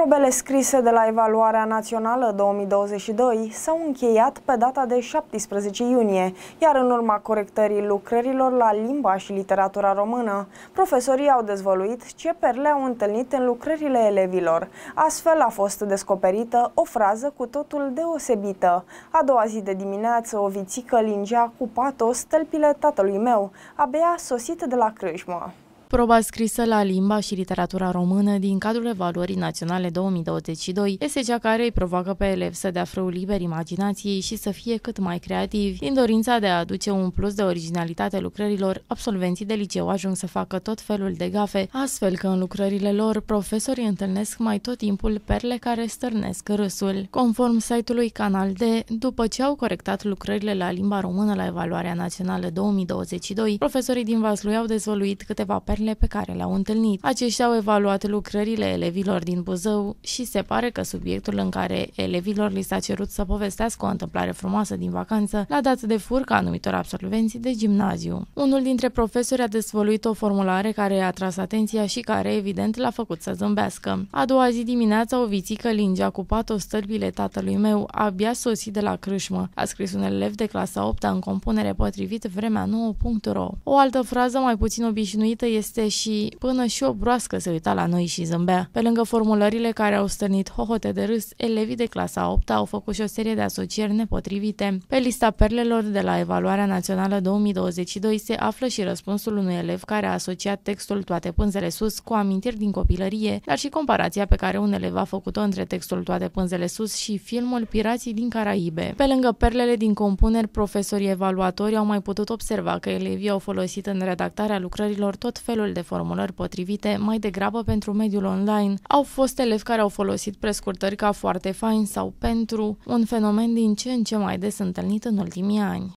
Probele scrise de la evaluarea națională 2022 s-au încheiat pe data de 17 iunie, iar în urma corectării lucrărilor la limba și literatura română, profesorii au dezvăluit ce perle au întâlnit în lucrările elevilor. Astfel a fost descoperită o frază cu totul deosebită. A doua zi de dimineață, o vițică lingea cu patos tălpile tatălui meu, abia sosit de la crâșmă. Proba scrisă la limba și literatura română din cadrul evaluării naționale 2022 este cea care îi provoacă pe elev să dea frâu liber imaginației și să fie cât mai creativi. Din dorința de a aduce un plus de originalitate lucrărilor, absolvenții de liceu ajung să facă tot felul de gafe, astfel că în lucrările lor profesorii întâlnesc mai tot timpul perle care stârnesc râsul. Conform site-ului Canal D, după ce au corectat lucrările la limba română la evaluarea națională 2022, profesorii din Vaslui au dezvăluit câteva perle guvernele pe care le-au întâlnit. Aceștia au evaluat lucrările elevilor din Buzău și se pare că subiectul în care elevilor li s-a cerut să povestească o întâmplare frumoasă din vacanță l-a dat de furcă anumitor absolvenții de gimnaziu. Unul dintre profesori a dezvoluit o formulare care a tras atenția și care, evident, l-a făcut să zâmbească. A doua zi dimineața, o vițică lingea cu patos stâlpile tatălui meu, abia sosit de la crâșmă, a scris un elev de clasa 8 în compunere potrivit vremea 9.ro. O altă frază mai puțin obișnuită este este și până și o broască se uita la noi și zâmbea. Pe lângă formulările care au stârnit hohote de râs, elevii de clasa 8 au făcut și o serie de asocieri nepotrivite. Pe lista perlelor de la Evaluarea Națională 2022 se află și răspunsul unui elev care a asociat textul Toate pânzele sus cu amintiri din copilărie, dar și comparația pe care un elev a făcut-o între textul Toate pânzele sus și filmul Pirații din Caraibe. Pe lângă perlele din compuneri, profesorii evaluatori au mai putut observa că elevii au folosit în redactarea lucrărilor tot felul felul de formulări potrivite mai degrabă pentru mediul online. Au fost elevi care au folosit prescurtări ca foarte fain sau pentru, un fenomen din ce în ce mai des întâlnit în ultimii ani.